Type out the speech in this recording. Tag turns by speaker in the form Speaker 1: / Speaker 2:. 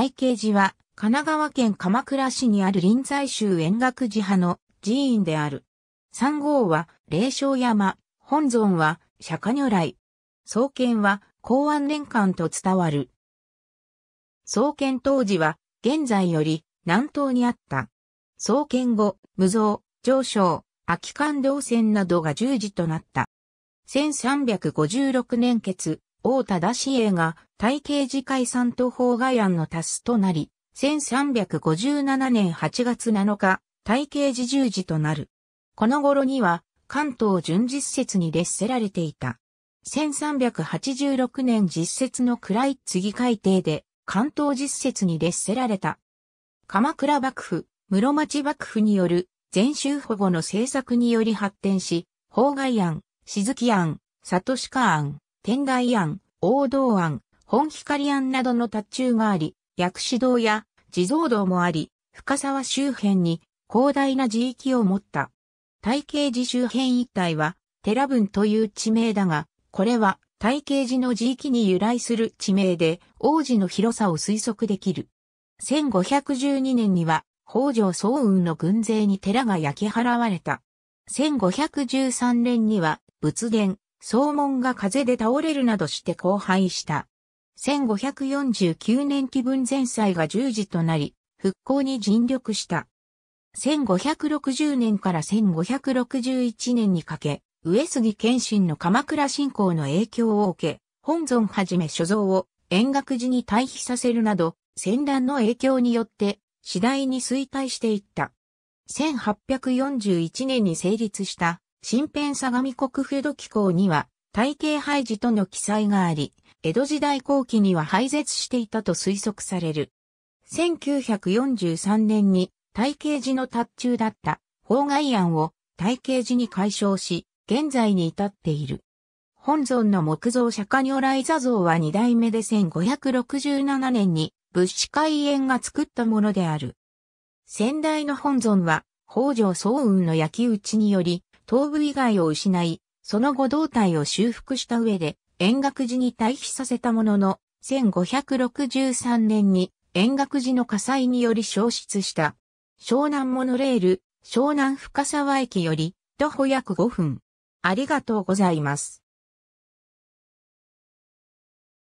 Speaker 1: 愛慶寺は、神奈川県鎌倉市にある臨済宗円覚寺派の寺院である。三号は、霊障山、本尊は、釈迦如来。創建は、公安年間と伝わる。創建当時は、現在より、南東にあった。創建後、無造、上昇、秋間道線などが十字となった。1356年決、大田田市営が体系次回産と法外案の達すとなり、1357年8月7日、体系次十字となる。この頃には、関東純実説に列せられていた。1386年実説の暗い次改定で、関東実説に列せられた。鎌倉幕府、室町幕府による全州保護の政策により発展し、法外案、静木案、里鹿案、天台案、王道案、本光庵などの達中があり、薬師堂や地蔵堂もあり、深沢周辺に広大な地域を持った。大慶寺周辺一帯は、寺文という地名だが、これは大慶寺の地域に由来する地名で、王子の広さを推測できる。1512年には、北条早雲の軍勢に寺が焼き払われた。1513年には、仏殿、総門が風で倒れるなどして荒廃した。1549年紀文前祭が十字となり、復興に尽力した。1560年から1561年にかけ、上杉謙信の鎌倉信仰の影響を受け、本尊はじめ所蔵を円覚寺に退避させるなど、戦乱の影響によって次第に衰退していった。1841年に成立した新編相模国府土機構には、体系廃寺との記載があり、江戸時代後期には廃絶していたと推測される。1943年に体系寺の達中だった法外案を体系寺に解消し、現在に至っている。本尊の木造釈迦如来座像は二代目で1567年に仏師会園が作ったものである。先代の本尊は北条早雲の焼き討ちにより頭部以外を失い、その後胴体を修復した上で円覚寺に退避させたものの、1563年に円覚寺の火災により消失した。湘南モノレール、湘南深沢駅より、徒歩約5分。ありがとうございます。